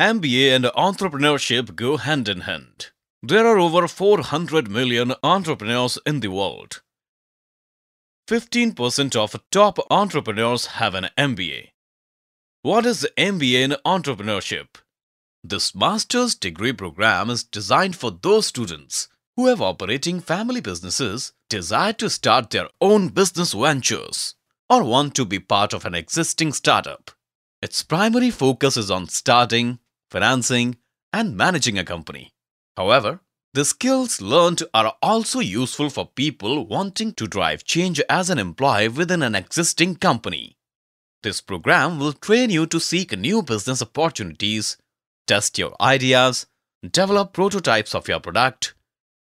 MBA and entrepreneurship go hand in hand. There are over 400 million entrepreneurs in the world. 15% of top entrepreneurs have an MBA. What is the MBA in entrepreneurship? This master's degree program is designed for those students who have operating family businesses, desire to start their own business ventures, or want to be part of an existing startup. Its primary focus is on starting, financing, and managing a company. However, the skills learned are also useful for people wanting to drive change as an employee within an existing company. This program will train you to seek new business opportunities, test your ideas, develop prototypes of your product,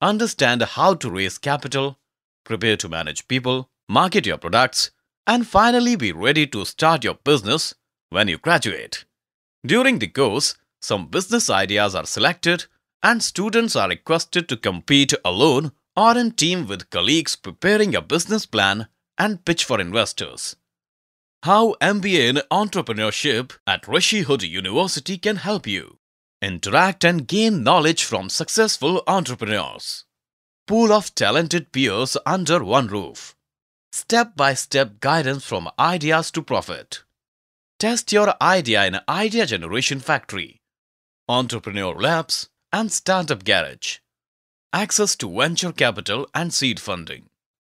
understand how to raise capital, prepare to manage people, market your products, and finally be ready to start your business when you graduate. During the course, some business ideas are selected, and students are requested to compete alone or in team with colleagues preparing a business plan and pitch for investors. How MBA in Entrepreneurship at Rishi Hood University can help you. Interact and gain knowledge from successful entrepreneurs. Pool of talented peers under one roof. Step-by-step -step guidance from ideas to profit. Test your idea in Idea Generation Factory Entrepreneur Labs, and Startup Garage. Access to venture capital and seed funding.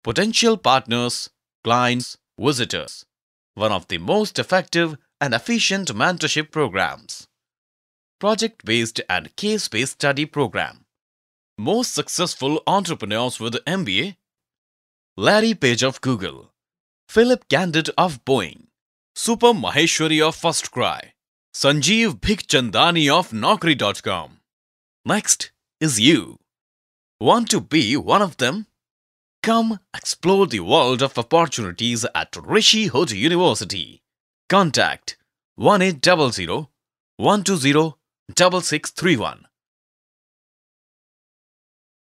Potential partners, clients, visitors. One of the most effective and efficient mentorship programs. Project-based and case-based study program. Most successful entrepreneurs with MBA Larry Page of Google, Philip Candid of Boeing, Super Maheshwari of First Cry, Sanjeev Bhikchandani of Nokri.com. Next is you. Want to be one of them? Come explore the world of opportunities at Rishi Hood University. Contact 1800 120 6631.